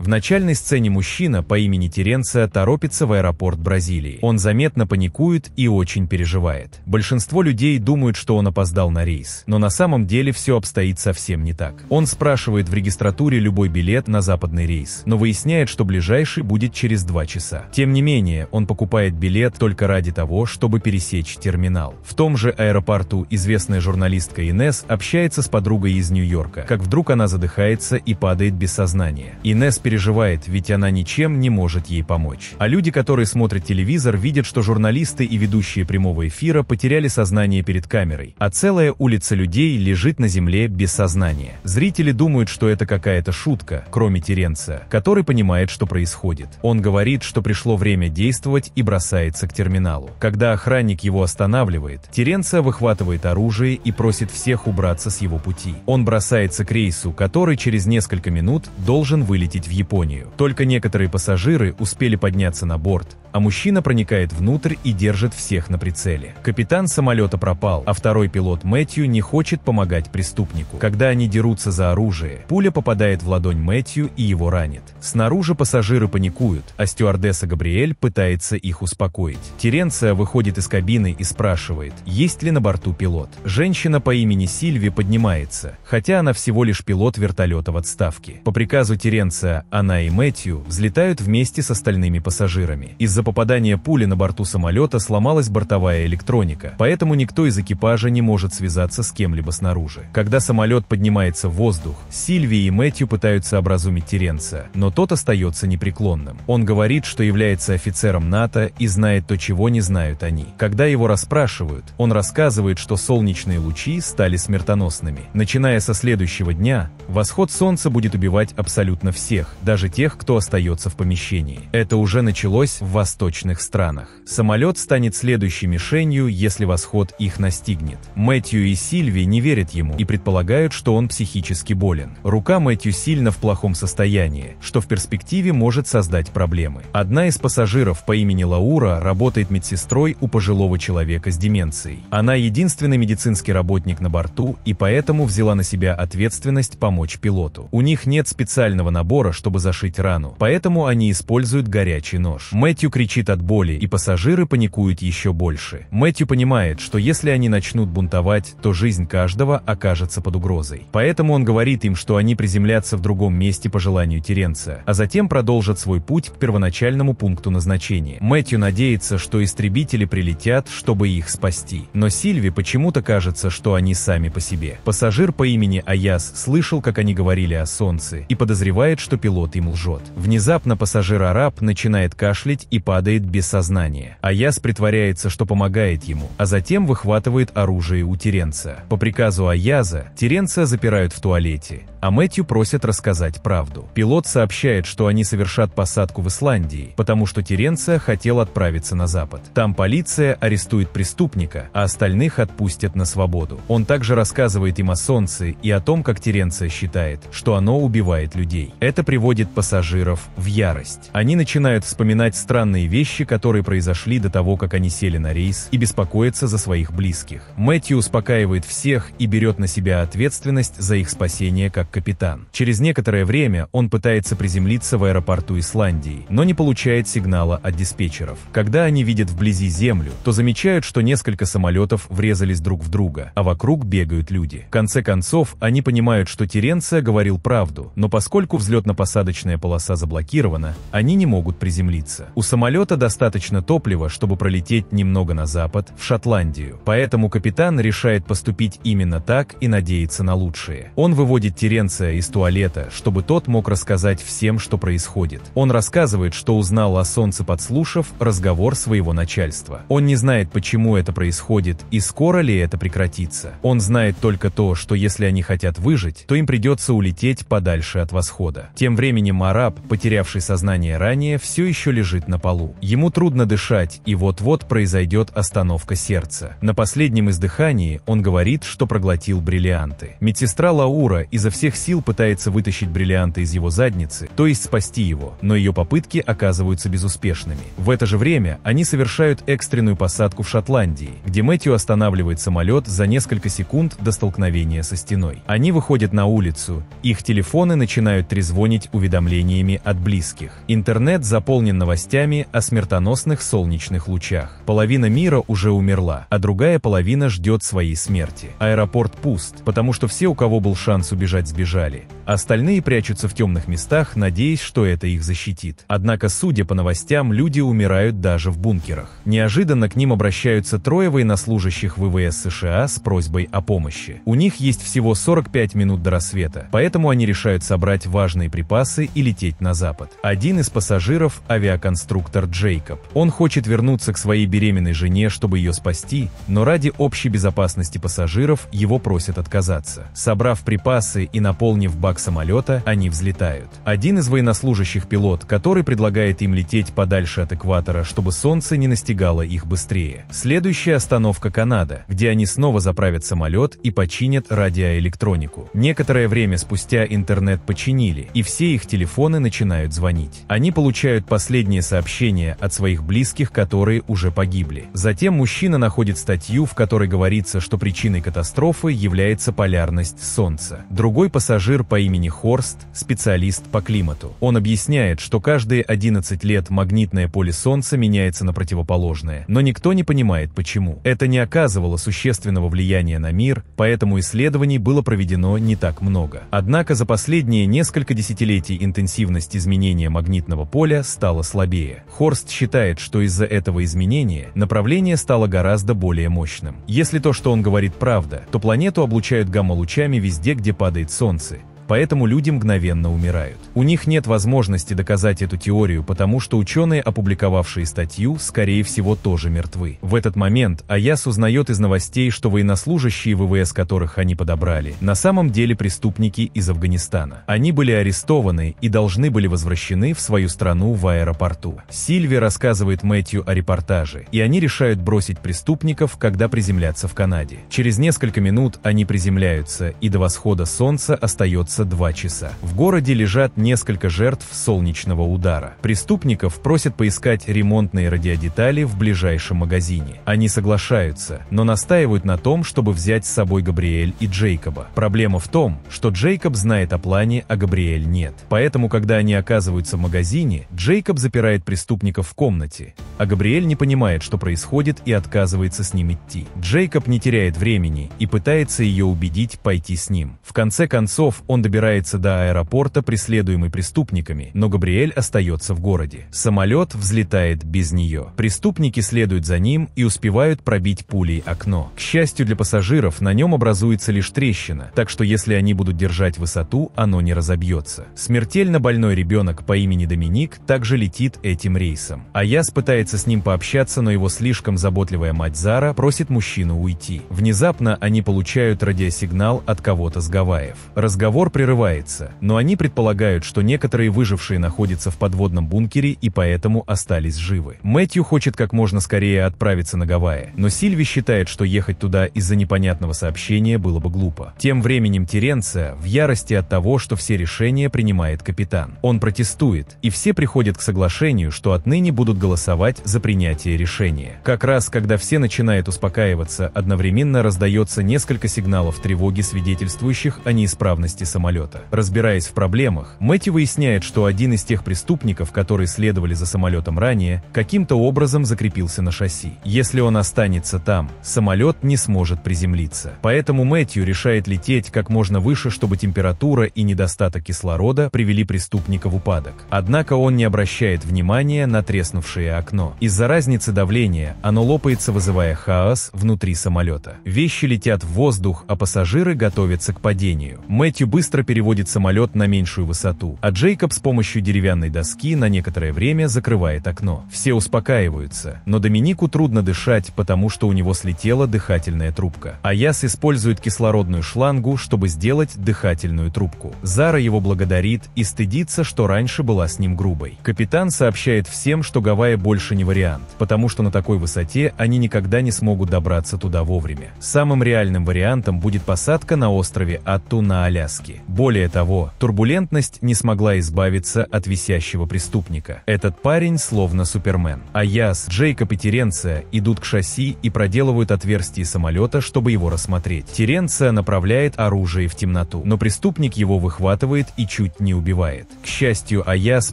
В начальной сцене мужчина по имени Теренция торопится в аэропорт Бразилии. Он заметно паникует и очень переживает. Большинство людей думают, что он опоздал на рейс, но на самом деле все обстоит совсем не так. Он спрашивает в регистратуре любой билет на западный рейс, но выясняет, что ближайший будет через два часа. Тем не менее, он покупает билет только ради того, чтобы пересечь терминал. В том же аэропорту известная журналистка Инес общается с подругой из Нью-Йорка, как вдруг она задыхается и падает без сознания. Инес переживает, ведь она ничем не может ей помочь. А люди, которые смотрят телевизор, видят, что журналисты и ведущие прямого эфира потеряли сознание перед камерой, а целая улица людей лежит на земле без сознания. Зрители думают, что это какая-то шутка, кроме Теренца, который понимает, что происходит. Он говорит, что пришло время действовать и бросается к терминалу. Когда охранник его останавливает, Теренца выхватывает оружие и просит всех убраться с его пути. Он бросается к рейсу, который через несколько минут должен вылететь в в Японию. Только некоторые пассажиры успели подняться на борт а мужчина проникает внутрь и держит всех на прицеле. Капитан самолета пропал, а второй пилот Мэтью не хочет помогать преступнику. Когда они дерутся за оружие, пуля попадает в ладонь Мэтью и его ранит. Снаружи пассажиры паникуют, а стюардесса Габриэль пытается их успокоить. Теренция выходит из кабины и спрашивает, есть ли на борту пилот. Женщина по имени Сильви поднимается, хотя она всего лишь пилот вертолета в отставке. По приказу Теренция, она и Мэтью взлетают вместе с остальными пассажирами. Из-за попадания пули на борту самолета сломалась бортовая электроника, поэтому никто из экипажа не может связаться с кем-либо снаружи. Когда самолет поднимается в воздух, Сильви и Мэтью пытаются образумить Теренца, но тот остается непреклонным. Он говорит, что является офицером НАТО и знает то, чего не знают они. Когда его расспрашивают, он рассказывает, что солнечные лучи стали смертоносными. Начиная со следующего дня, восход солнца будет убивать абсолютно всех, даже тех, кто остается в помещении. Это уже началось в восторге восточных странах. Самолет станет следующей мишенью, если восход их настигнет. Мэтью и Сильви не верят ему и предполагают, что он психически болен. Рука Мэтью сильно в плохом состоянии, что в перспективе может создать проблемы. Одна из пассажиров по имени Лаура работает медсестрой у пожилого человека с деменцией. Она единственный медицинский работник на борту и поэтому взяла на себя ответственность помочь пилоту. У них нет специального набора, чтобы зашить рану, поэтому они используют горячий нож. Мэтью кричит кричит от боли, и пассажиры паникуют еще больше. Мэтью понимает, что если они начнут бунтовать, то жизнь каждого окажется под угрозой. Поэтому он говорит им, что они приземлятся в другом месте по желанию Теренца, а затем продолжат свой путь к первоначальному пункту назначения. Мэтью надеется, что истребители прилетят, чтобы их спасти. Но Сильви почему-то кажется, что они сами по себе. Пассажир по имени Аяс слышал, как они говорили о солнце, и подозревает, что пилот им лжет. Внезапно пассажир-араб начинает кашлять и падает падает без сознания. А притворяется, что помогает ему, а затем выхватывает оружие у Теренца. По приказу Аяза, Теренца запирают в туалете, а Мэтью просят рассказать правду. Пилот сообщает, что они совершат посадку в Исландии, потому что Теренца хотел отправиться на запад. Там полиция арестует преступника, а остальных отпустят на свободу. Он также рассказывает им о солнце и о том, как Теренция считает, что оно убивает людей. Это приводит пассажиров в ярость. Они начинают вспоминать странные странные вещи, которые произошли до того, как они сели на рейс, и беспокоится за своих близких. Мэтью успокаивает всех и берет на себя ответственность за их спасение как капитан. Через некоторое время он пытается приземлиться в аэропорту Исландии, но не получает сигнала от диспетчеров. Когда они видят вблизи землю, то замечают, что несколько самолетов врезались друг в друга, а вокруг бегают люди. В конце концов, они понимают, что Теренция говорил правду, но поскольку взлетно-посадочная полоса заблокирована, они не могут приземлиться. У самолета самолета достаточно топлива, чтобы пролететь немного на запад, в Шотландию. Поэтому капитан решает поступить именно так и надеется на лучшее. Он выводит Теренция из туалета, чтобы тот мог рассказать всем, что происходит. Он рассказывает, что узнал о солнце подслушав разговор своего начальства. Он не знает, почему это происходит и скоро ли это прекратится. Он знает только то, что если они хотят выжить, то им придется улететь подальше от восхода. Тем временем Араб, потерявший сознание ранее, все еще лежит на полу полу. Ему трудно дышать, и вот-вот произойдет остановка сердца. На последнем издыхании он говорит, что проглотил бриллианты. Медсестра Лаура изо всех сил пытается вытащить бриллианты из его задницы, то есть спасти его, но ее попытки оказываются безуспешными. В это же время они совершают экстренную посадку в Шотландии, где Мэтью останавливает самолет за несколько секунд до столкновения со стеной. Они выходят на улицу, их телефоны начинают трезвонить уведомлениями от близких. Интернет заполнен новостями о смертоносных солнечных лучах. Половина мира уже умерла, а другая половина ждет своей смерти. Аэропорт пуст, потому что все, у кого был шанс убежать, сбежали. Остальные прячутся в темных местах, надеясь, что это их защитит. Однако, судя по новостям, люди умирают даже в бункерах. Неожиданно к ним обращаются трое военнослужащих ВВС США с просьбой о помощи. У них есть всего 45 минут до рассвета, поэтому они решают собрать важные припасы и лететь на запад. Один из пассажиров – авиаконструктор Джейкоб. Он хочет вернуться к своей беременной жене, чтобы ее спасти, но ради общей безопасности пассажиров его просят отказаться. Собрав припасы и наполнив бак бак самолета, они взлетают. Один из военнослужащих пилот, который предлагает им лететь подальше от экватора, чтобы солнце не настигало их быстрее. Следующая остановка Канада, где они снова заправят самолет и починят радиоэлектронику. Некоторое время спустя интернет починили, и все их телефоны начинают звонить. Они получают последние сообщения от своих близких, которые уже погибли. Затем мужчина находит статью, в которой говорится, что причиной катастрофы является полярность Солнца. Другой пассажир по имени Хорст, специалист по климату. Он объясняет, что каждые 11 лет магнитное поле Солнца меняется на противоположное, но никто не понимает почему. Это не оказывало существенного влияния на мир, поэтому исследований было проведено не так много. Однако за последние несколько десятилетий интенсивность изменения магнитного поля стала слабее. Хорст считает, что из-за этого изменения направление стало гораздо более мощным. Если то, что он говорит, правда, то планету облучают гамма-лучами везде, где падает Солнце, поэтому люди мгновенно умирают. У них нет возможности доказать эту теорию, потому что ученые, опубликовавшие статью, скорее всего тоже мертвы. В этот момент Аяс узнает из новостей, что военнослужащие, ВВС которых они подобрали, на самом деле преступники из Афганистана. Они были арестованы и должны были возвращены в свою страну в аэропорту. Сильви рассказывает Мэтью о репортаже, и они решают бросить преступников, когда приземлятся в Канаде. Через несколько минут они приземляются, и до восхода солнца остается длится 2 часа. В городе лежат несколько жертв солнечного удара. Преступников просят поискать ремонтные радиодетали в ближайшем магазине. Они соглашаются, но настаивают на том, чтобы взять с собой Габриэль и Джейкоба. Проблема в том, что Джейкоб знает о плане, а Габриэль нет. Поэтому, когда они оказываются в магазине, Джейкоб запирает преступников в комнате, а Габриэль не понимает, что происходит и отказывается с ним идти. Джейкоб не теряет времени и пытается ее убедить пойти с ним. В конце концов, он добирается до аэропорта, преследуемый преступниками, но Габриэль остается в городе. Самолет взлетает без нее. Преступники следуют за ним и успевают пробить пулей окно. К счастью для пассажиров, на нем образуется лишь трещина, так что если они будут держать высоту, оно не разобьется. Смертельно больной ребенок по имени Доминик также летит этим рейсом. Аяс пытается с ним пообщаться, но его слишком заботливая мать Зара просит мужчину уйти. Внезапно они получают радиосигнал от кого-то с Гавайев. Разговор прерывается, но они предполагают, что некоторые выжившие находятся в подводном бункере и поэтому остались живы. Мэтью хочет как можно скорее отправиться на Гавайи, но Сильви считает, что ехать туда из-за непонятного сообщения было бы глупо. Тем временем Теренция в ярости от того, что все решения принимает капитан. Он протестует, и все приходят к соглашению, что отныне будут голосовать за принятие решения. Как раз, когда все начинают успокаиваться, одновременно раздается несколько сигналов тревоги, свидетельствующих о неисправности самолета самолета. Разбираясь в проблемах, Мэтью выясняет, что один из тех преступников, которые следовали за самолетом ранее, каким-то образом закрепился на шасси. Если он останется там, самолет не сможет приземлиться. Поэтому Мэтью решает лететь как можно выше, чтобы температура и недостаток кислорода привели преступника в упадок. Однако он не обращает внимания на треснувшее окно. Из-за разницы давления оно лопается, вызывая хаос внутри самолета. Вещи летят в воздух, а пассажиры готовятся к падению. Мэтью быстро быстро переводит самолет на меньшую высоту, а Джейкоб с помощью деревянной доски на некоторое время закрывает окно. Все успокаиваются, но Доминику трудно дышать, потому что у него слетела дыхательная трубка. Аяс использует кислородную шлангу, чтобы сделать дыхательную трубку. Зара его благодарит и стыдится, что раньше была с ним грубой. Капитан сообщает всем, что Гавайи больше не вариант, потому что на такой высоте они никогда не смогут добраться туда вовремя. Самым реальным вариантом будет посадка на острове Атту на Аляске. Более того, турбулентность не смогла избавиться от висящего преступника. Этот парень словно супермен. А я с Джейкоб и Теренция идут к шасси и проделывают отверстие самолета, чтобы его рассмотреть. Теренция направляет оружие в темноту, но преступник его выхватывает и чуть не убивает. К счастью, Аяс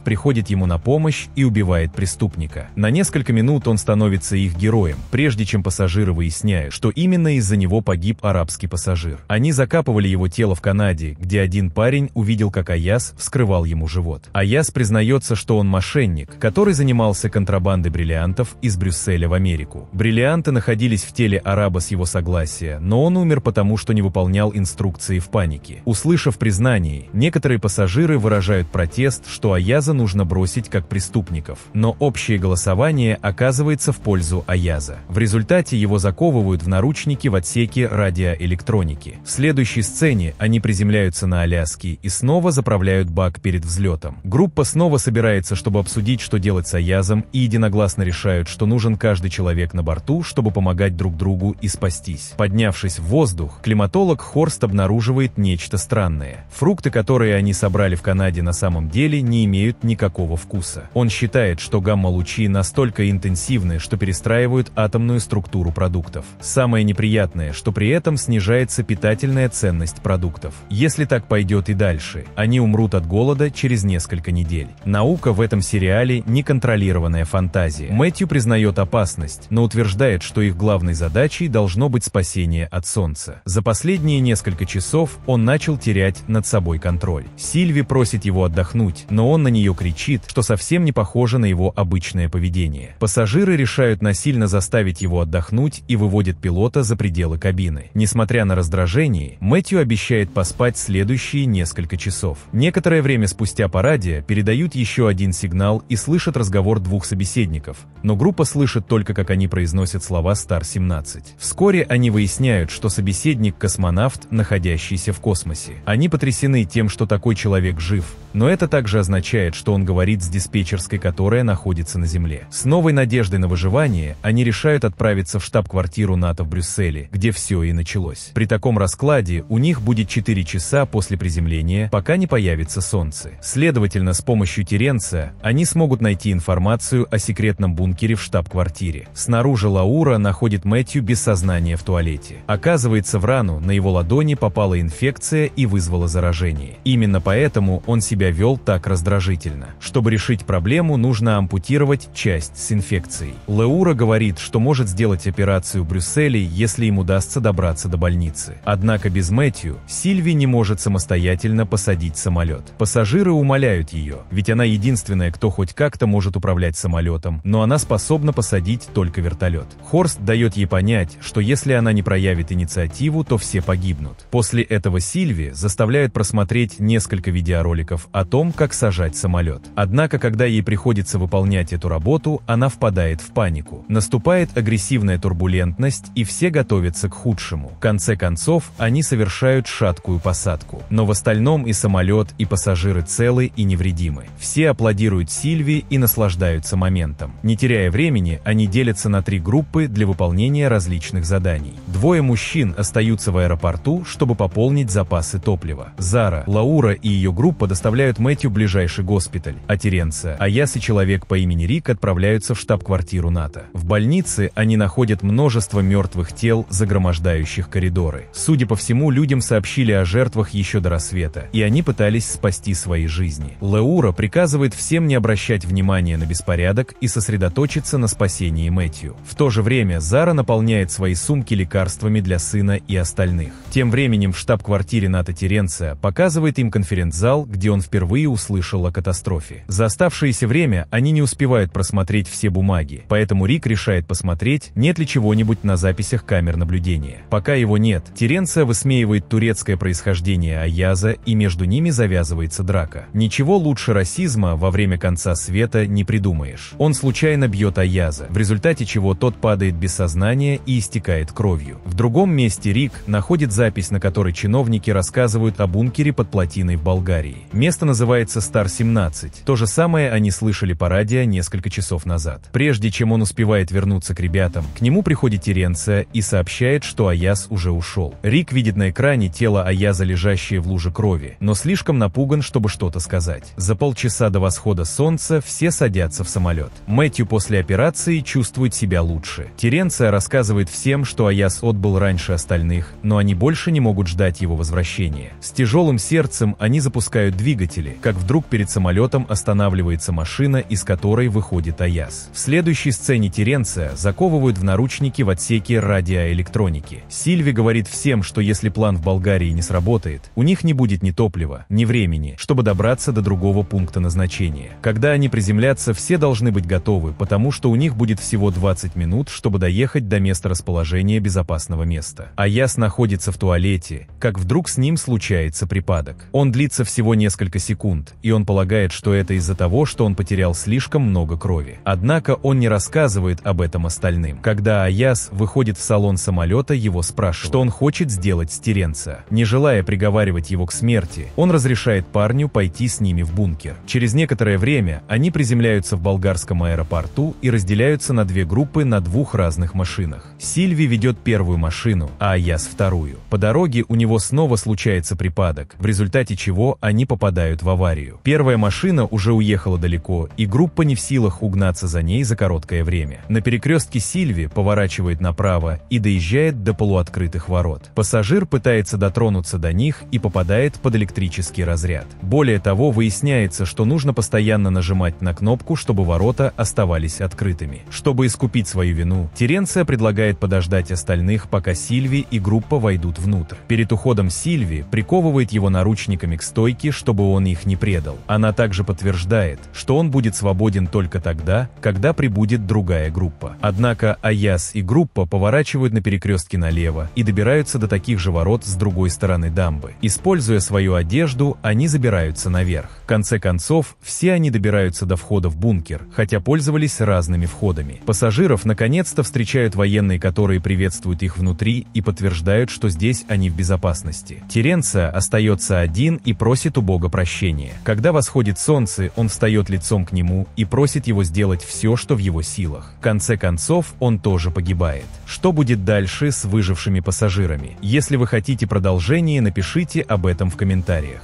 приходит ему на помощь и убивает преступника. На несколько минут он становится их героем, прежде чем пассажиры выясняют, что именно из-за него погиб арабский пассажир. Они закапывали его тело в Канаде, где один парень увидел, как Аяс вскрывал ему живот. Аяс признается, что он мошенник, который занимался контрабандой бриллиантов из Брюсселя в Америку. Бриллианты находились в теле араба с его согласия, но он умер потому, что не выполнял инструкции в панике. Услышав признание, некоторые пассажиры выражают протест, что Аяза нужно бросить как преступников, но общее голосование оказывается в пользу Аяза. В результате его заковывают в наручники в отсеке радиоэлектроники. В следующей сцене они приземляются оказывается на Аляске и снова заправляют бак перед взлетом. Группа снова собирается, чтобы обсудить, что делать с Аязом, и единогласно решают, что нужен каждый человек на борту, чтобы помогать друг другу и спастись. Поднявшись в воздух, климатолог Хорст обнаруживает нечто странное. Фрукты, которые они собрали в Канаде на самом деле, не имеют никакого вкуса. Он считает, что гамма-лучи настолько интенсивны, что перестраивают атомную структуру продуктов. Самое неприятное, что при этом снижается питательная ценность продуктов. Если так пойдет и дальше. Они умрут от голода через несколько недель. Наука в этом сериале – неконтролированная фантазия. Мэтью признает опасность, но утверждает, что их главной задачей должно быть спасение от солнца. За последние несколько часов он начал терять над собой контроль. Сильви просит его отдохнуть, но он на нее кричит, что совсем не похоже на его обычное поведение. Пассажиры решают насильно заставить его отдохнуть и выводят пилота за пределы кабины. Несмотря на раздражение, Мэтью обещает поспать следующий следующие несколько часов. Некоторое время спустя по радио передают еще один сигнал и слышат разговор двух собеседников, но группа слышит только, как они произносят слова star 17 Вскоре они выясняют, что собеседник – космонавт, находящийся в космосе. Они потрясены тем, что такой человек жив, но это также означает, что он говорит с диспетчерской, которая находится на Земле. С новой надеждой на выживание они решают отправиться в штаб-квартиру НАТО в Брюсселе, где все и началось. При таком раскладе у них будет 4 часа после приземления, пока не появится Солнце. Следовательно, с помощью Теренца они смогут найти информацию о секретном бункере в штаб-квартире. Снаружи Лаура находит Мэтью без сознания в туалете. Оказывается, в рану на его ладони попала инфекция и вызвала заражение. Именно поэтому он себя вел так раздражительно. Чтобы решить проблему, нужно ампутировать часть с инфекцией. Лаура говорит, что может сделать операцию Брюсселе, если им удастся добраться до больницы. Однако без Мэтью Сильви не может самостоятельно посадить самолет. Пассажиры умоляют ее, ведь она единственная, кто хоть как-то может управлять самолетом, но она способна посадить только вертолет. Хорст дает ей понять, что если она не проявит инициативу, то все погибнут. После этого Сильви заставляет просмотреть несколько видеороликов о том, как сажать самолет. Однако, когда ей приходится выполнять эту работу, она впадает в панику. Наступает агрессивная турбулентность, и все готовятся к худшему. В конце концов, они совершают шаткую посадку посадку. Но в остальном и самолет, и пассажиры целы и невредимы. Все аплодируют Сильви и наслаждаются моментом. Не теряя времени, они делятся на три группы для выполнения различных заданий. Двое мужчин остаются в аэропорту, чтобы пополнить запасы топлива. Зара, Лаура и ее группа доставляют Мэтью в ближайший госпиталь, а Теренция, а яс и человек по имени Рик отправляются в штаб-квартиру НАТО. В больнице они находят множество мертвых тел, загромождающих коридоры. Судя по всему, людям сообщили о жертвах еще до рассвета, и они пытались спасти свои жизни. Леура приказывает всем не обращать внимания на беспорядок и сосредоточиться на спасении Мэтью. В то же время Зара наполняет свои сумки лекарствами для сына и остальных. Тем временем в штаб-квартире НАТО Теренция показывает им конференц-зал, где он впервые услышал о катастрофе. За оставшееся время они не успевают просмотреть все бумаги, поэтому Рик решает посмотреть, нет ли чего-нибудь на записях камер наблюдения. Пока его нет, Теренция высмеивает турецкое происхождение появления Аяза, и между ними завязывается драка. Ничего лучше расизма во время конца света не придумаешь. Он случайно бьет Аяза, в результате чего тот падает без сознания и истекает кровью. В другом месте Рик находит запись, на которой чиновники рассказывают о бункере под плотиной в Болгарии. Место называется Стар-17. То же самое они слышали по радио несколько часов назад. Прежде чем он успевает вернуться к ребятам, к нему приходит Теренция и сообщает, что Аяз уже ушел. Рик видит на экране тело Аяза лежать лежащее в луже крови, но слишком напуган, чтобы что-то сказать. За полчаса до восхода солнца все садятся в самолет. Мэтью после операции чувствует себя лучше. Теренция рассказывает всем, что Аяс отбыл раньше остальных, но они больше не могут ждать его возвращения. С тяжелым сердцем они запускают двигатели, как вдруг перед самолетом останавливается машина, из которой выходит Аяс. В следующей сцене Теренция заковывают в наручники в отсеке радиоэлектроники. Сильви говорит всем, что если план в Болгарии не сработает, позвонит. У них не будет ни топлива, ни времени, чтобы добраться до другого пункта назначения. Когда они приземлятся, все должны быть готовы, потому что у них будет всего 20 минут, чтобы доехать до места расположения безопасного места. Аяс находится в туалете, как вдруг с ним случается припадок. Он длится всего несколько секунд, и он полагает, что это из-за того, что он потерял слишком много крови. Однако он не рассказывает об этом остальным. Когда Аяс выходит в салон самолета, его спрашивают, что он хочет сделать с Теренца. Не желая приговора приговаривать его к смерти, он разрешает парню пойти с ними в бункер. Через некоторое время они приземляются в болгарском аэропорту и разделяются на две группы на двух разных машинах. Сильви ведет первую машину, а Аяс вторую. По дороге у него снова случается припадок, в результате чего они попадают в аварию. Первая машина уже уехала далеко, и группа не в силах угнаться за ней за короткое время. На перекрестке Сильви поворачивает направо и доезжает до полуоткрытых ворот. Пассажир пытается дотронуться до них, и попадает под электрический разряд. Более того, выясняется, что нужно постоянно нажимать на кнопку, чтобы ворота оставались открытыми. Чтобы искупить свою вину, Теренция предлагает подождать остальных, пока Сильви и группа войдут внутрь. Перед уходом Сильви приковывает его наручниками к стойке, чтобы он их не предал. Она также подтверждает, что он будет свободен только тогда, когда прибудет другая группа. Однако Аяс и группа поворачивают на перекрестке налево и добираются до таких же ворот с другой стороны дамбы. Используя свою одежду, они забираются наверх. В конце концов, все они добираются до входа в бункер, хотя пользовались разными входами. Пассажиров наконец-то встречают военные, которые приветствуют их внутри и подтверждают, что здесь они в безопасности. Теренция остается один и просит у Бога прощения. Когда восходит солнце, он встает лицом к нему и просит его сделать все, что в его силах. В конце концов, он тоже погибает. Что будет дальше с выжившими пассажирами? Если вы хотите продолжение, напишите Напишите об этом в комментариях.